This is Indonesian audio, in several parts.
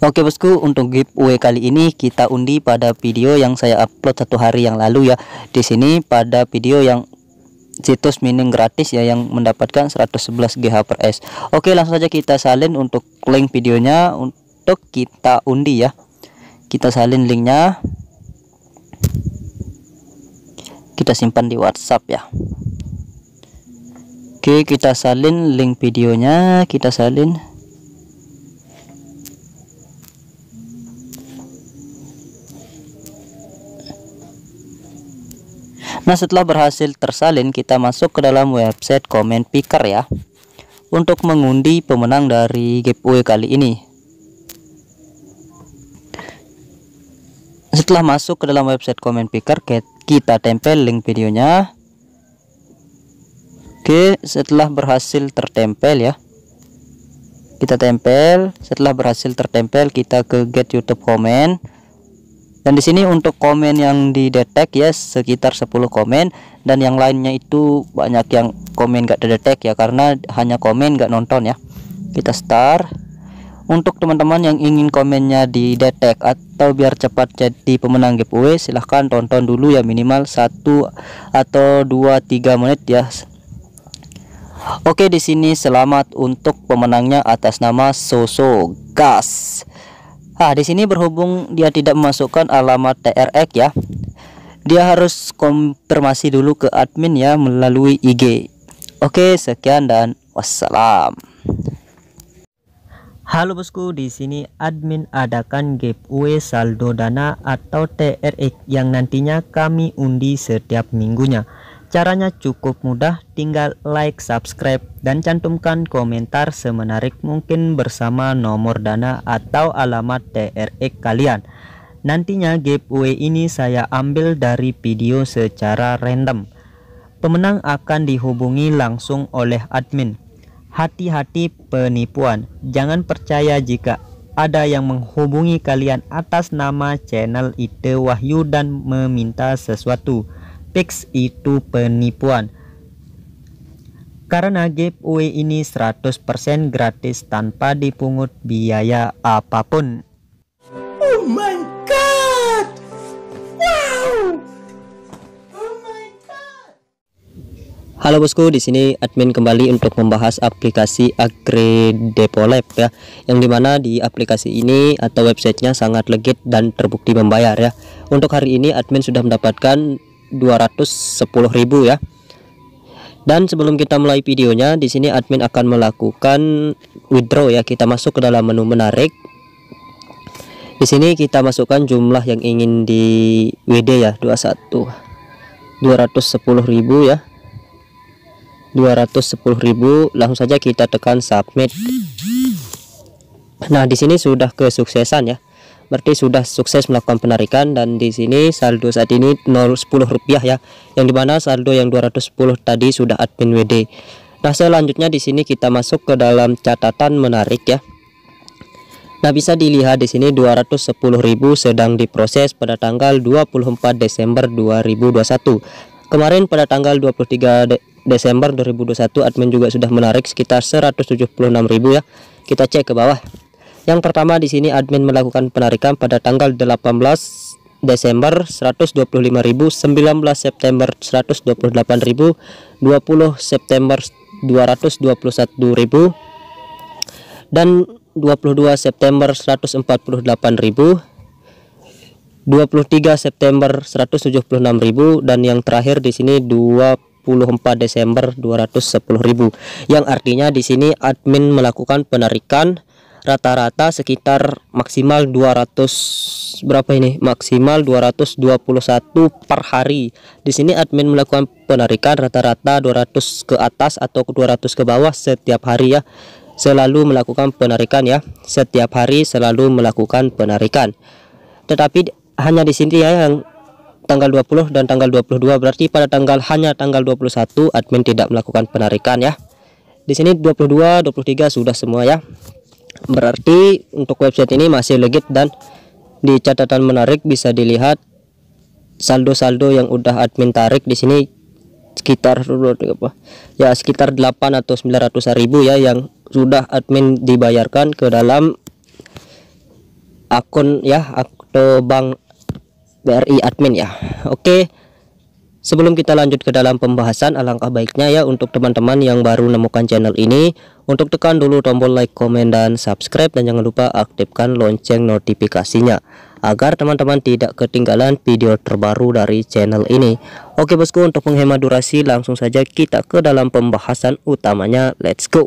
Oke bosku, untuk giveaway kali ini kita undi pada video yang saya upload satu hari yang lalu ya. Di sini pada video yang situs mining gratis ya yang mendapatkan 111 GH per S. Oke, langsung saja kita salin untuk link videonya untuk kita undi ya. Kita salin linknya. Kita simpan di WhatsApp ya. Oke, kita salin link videonya, kita salin Nah setelah berhasil tersalin kita masuk ke dalam website comment picker ya Untuk mengundi pemenang dari giveaway kali ini Setelah masuk ke dalam website comment picker kita tempel link videonya Oke setelah berhasil tertempel ya kita tempel setelah berhasil tertempel kita ke get youtube comment dan di sini untuk komen yang di detect ya sekitar 10 komen dan yang lainnya itu banyak yang komen gak terdetek ya karena hanya komen gak nonton ya kita start untuk teman-teman yang ingin komennya di detect atau biar cepat jadi pemenang giveaway silahkan tonton dulu ya minimal satu atau dua tiga menit ya Oke di sini selamat untuk pemenangnya atas nama Soso Gas Nah, di sini berhubung dia tidak memasukkan alamat TRX ya. Dia harus konfirmasi dulu ke admin ya melalui IG. Oke, sekian dan wassalam. Halo bosku, di sini admin adakan giveaway saldo dana atau TRX yang nantinya kami undi setiap minggunya. Caranya cukup mudah, tinggal like, subscribe, dan cantumkan komentar semenarik mungkin bersama nomor dana atau alamat TRX kalian. Nantinya giveaway ini saya ambil dari video secara random. Pemenang akan dihubungi langsung oleh admin. Hati-hati penipuan. Jangan percaya jika ada yang menghubungi kalian atas nama channel Ite Wahyu dan meminta sesuatu fix itu penipuan. Karena giveaway ini 100% gratis tanpa dipungut biaya apapun. Oh my god. Wow. Oh my god. Halo bosku, di sini admin kembali untuk membahas aplikasi AgriDepolab ya, yang dimana di aplikasi ini atau websitenya sangat legit dan terbukti membayar ya. Untuk hari ini admin sudah mendapatkan ribu ya dan sebelum kita mulai videonya di sini admin akan melakukan withdraw ya kita masuk ke dalam menu menarik di sini kita masukkan jumlah yang ingin di WD ya 21 210.000 ya 210.000 langsung saja kita tekan submit nah di sini sudah kesuksesan ya berarti sudah sukses melakukan penarikan dan di sini saldo saat ini 010 rupiah ya yang dimana saldo yang 210 tadi sudah admin WD nah selanjutnya di sini kita masuk ke dalam catatan menarik ya Nah bisa dilihat di sini 210.000 sedang diproses pada tanggal 24 Desember 2021 kemarin pada tanggal 23 De Desember 2021 admin juga sudah menarik sekitar 176.000 ya kita cek ke bawah yang pertama di sini admin melakukan penarikan pada tanggal 18 Desember 125.000, 19 September 128.000, 20 September 221.000 dan 22 September 148.000, 23 September 176.000 dan yang terakhir di sini 24 Desember 210.000 yang artinya di sini admin melakukan penarikan rata-rata sekitar maksimal 200 berapa ini maksimal 221 per hari di sini admin melakukan penarikan rata-rata 200 ke atas atau 200 ke bawah setiap hari ya selalu melakukan penarikan ya setiap hari selalu melakukan penarikan tetapi hanya di sini ya yang tanggal 20 dan tanggal 22 berarti pada tanggal hanya tanggal 21 admin tidak melakukan penarikan ya di sini 22 23 sudah semua ya berarti untuk website ini masih legit dan di catatan menarik bisa dilihat saldo-saldo yang udah admin tarik di sini sekitar apa ya sekitar 8 atau 900 ribu ya yang sudah admin dibayarkan ke dalam akun ya atau bank BRI admin ya oke Sebelum kita lanjut ke dalam pembahasan, alangkah baiknya ya untuk teman-teman yang baru menemukan channel ini untuk tekan dulu tombol like, komen, dan subscribe dan jangan lupa aktifkan lonceng notifikasinya agar teman-teman tidak ketinggalan video terbaru dari channel ini. Oke bosku untuk menghemat durasi langsung saja kita ke dalam pembahasan utamanya. Let's go!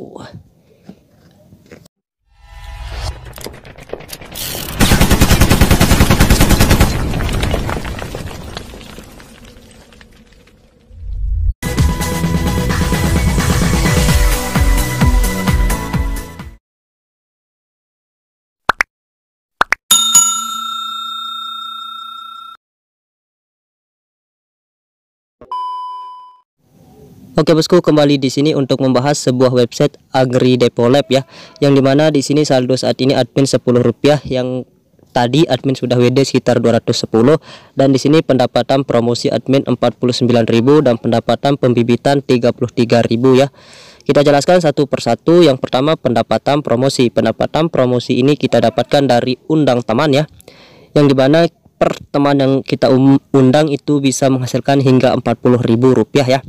Oke bosku kembali di sini untuk membahas sebuah website Agri Depo Lab ya yang dimana di sini saldo saat ini admin 10 rupiah, yang tadi admin sudah WD sekitar 210 dan di sini pendapatan promosi admin 49.000 dan pendapatan pembibitan 33.000 ya kita jelaskan satu persatu yang pertama pendapatan promosi pendapatan promosi ini kita dapatkan dari undang teman ya yang dimana per teman yang kita um-, undang itu bisa menghasilkan hingga 40.000 rupiah ya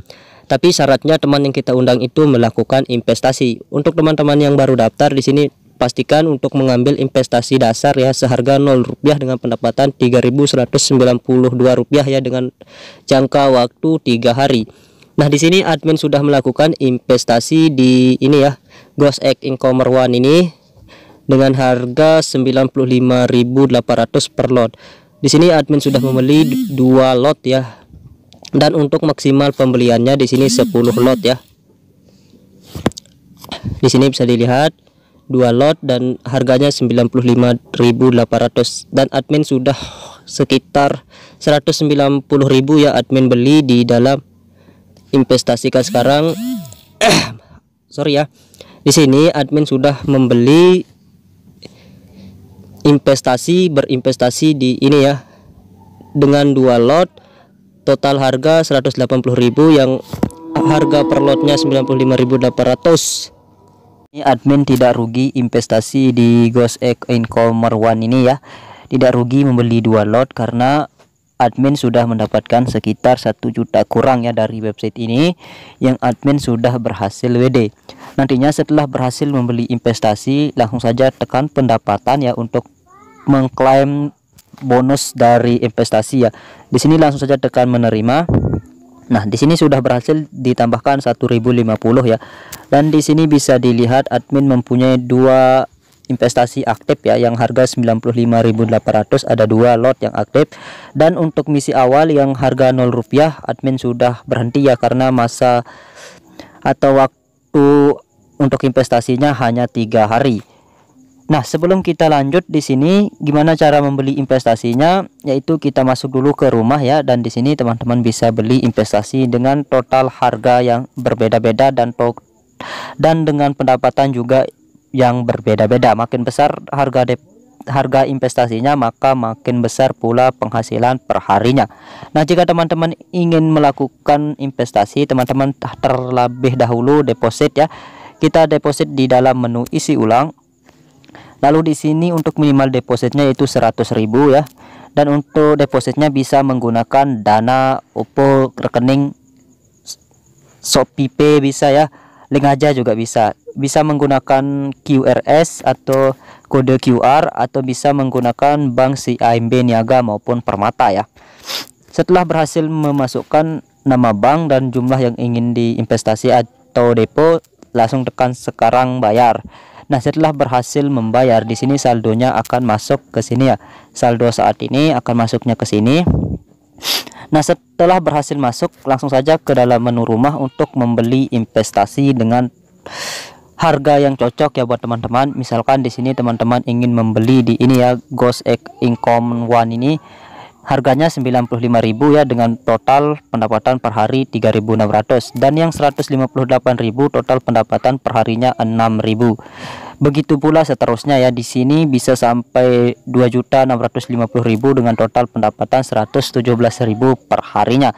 tapi syaratnya teman yang kita undang itu melakukan investasi. Untuk teman-teman yang baru daftar di sini pastikan untuk mengambil investasi dasar ya seharga 0 rupiah dengan pendapatan 3.192 rupiah ya dengan jangka waktu 3 hari. Nah di sini admin sudah melakukan investasi di ini ya Ghost Egg Incomer One ini dengan harga 95.800 per lot. Di sini admin sudah membeli dua lot ya dan untuk maksimal pembeliannya di sini 10 lot ya di sini bisa dilihat dua lot dan harganya 95.800 dan admin sudah sekitar 190.000 ya admin beli di dalam investasikan sekarang eh, sorry ya di sini admin sudah membeli investasi berinvestasi di ini ya dengan dua lot total harga 180.000 yang harga per lotnya 95.800 ini admin tidak rugi investasi di Ghost Egg Income One ini ya tidak rugi membeli dua lot karena admin sudah mendapatkan sekitar satu juta kurang ya dari website ini yang admin sudah berhasil WD nantinya setelah berhasil membeli investasi langsung saja tekan pendapatan ya untuk mengklaim bonus dari investasi ya. Di sini langsung saja tekan menerima. Nah, di sini sudah berhasil ditambahkan 1050 ya. Dan di sini bisa dilihat admin mempunyai dua investasi aktif ya yang harga 95.800 ada dua lot yang aktif dan untuk misi awal yang harga 0 rupiah admin sudah berhenti ya karena masa atau waktu untuk investasinya hanya tiga hari Nah, sebelum kita lanjut di sini gimana cara membeli investasinya yaitu kita masuk dulu ke rumah ya dan di sini teman-teman bisa beli investasi dengan total harga yang berbeda-beda dan dan dengan pendapatan juga yang berbeda-beda. Makin besar harga dep harga investasinya maka makin besar pula penghasilan perharinya nah jika teman-teman ingin melakukan investasi teman-teman terlebih dahulu deposit ya kita deposit di dalam menu isi ulang Lalu di sini untuk minimal depositnya yaitu 100.000 ya. Dan untuk depositnya bisa menggunakan dana Oppo rekening ShopeePay bisa ya. Link aja juga bisa. Bisa menggunakan QRS atau kode QR atau bisa menggunakan bank CIMB Niaga maupun Permata ya. Setelah berhasil memasukkan nama bank dan jumlah yang ingin diinvestasi atau depo, langsung tekan sekarang bayar. Nah, setelah berhasil membayar di sini saldonya akan masuk ke sini ya. Saldo saat ini akan masuknya ke sini. Nah, setelah berhasil masuk, langsung saja ke dalam menu rumah untuk membeli investasi dengan harga yang cocok ya buat teman-teman. Misalkan di sini teman-teman ingin membeli di ini ya Ghost Egg Income One ini harganya 95.000 ya dengan total pendapatan per hari 3.600 dan yang 158.000 total pendapatan per harinya 6.000 begitu pula seterusnya ya di sini bisa sampai 2.650.000 dengan total pendapatan 117.000 per harinya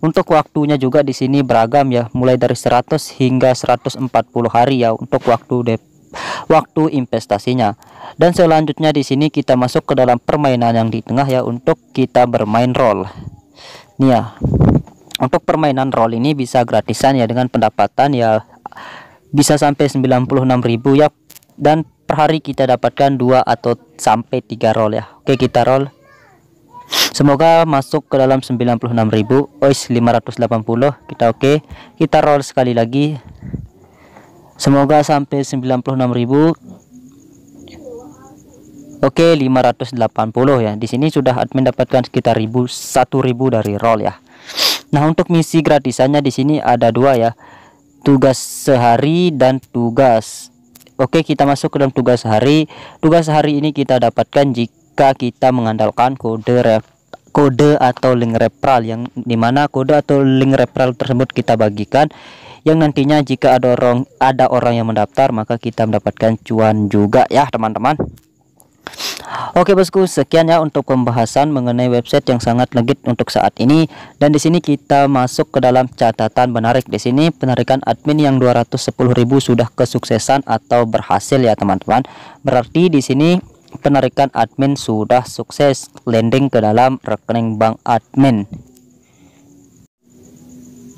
untuk waktunya juga di sini beragam ya mulai dari 100 hingga 140 hari ya untuk waktu DP waktu investasinya. Dan selanjutnya di sini kita masuk ke dalam permainan yang di tengah ya untuk kita bermain roll. Nih ya. Untuk permainan roll ini bisa gratisan ya dengan pendapatan ya bisa sampai 96.000 ya dan per hari kita dapatkan 2 atau sampai 3 roll ya. Oke, kita roll. Semoga masuk ke dalam 96.000. Ois 580. Kita oke. Okay. Kita roll sekali lagi semoga sampai 96.000 Oke 580 ya di sini sudah admin dapatkan sekitar 1000 dari roll ya Nah untuk misi gratisannya di sini ada dua ya tugas sehari dan tugas Oke kita masuk ke dalam tugas sehari tugas sehari ini kita dapatkan jika kita mengandalkan kode ref kode atau link referral yang dimana kode atau link referral tersebut kita bagikan yang nantinya jika ada orang ada orang yang mendaftar maka kita mendapatkan cuan juga ya teman-teman Oke bosku, sekian ya untuk pembahasan mengenai website yang sangat legit untuk saat ini. Dan di sini kita masuk ke dalam catatan menarik. Di sini penarikan admin yang 210.000 sudah kesuksesan atau berhasil ya teman-teman. Berarti di sini penarikan admin sudah sukses landing ke dalam rekening bank admin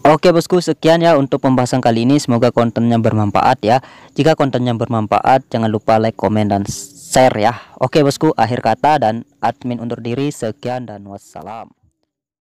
Oke bosku sekian ya untuk pembahasan kali ini semoga kontennya bermanfaat ya Jika kontennya bermanfaat jangan lupa like, komen, dan share ya Oke bosku akhir kata dan admin undur diri sekian dan wassalam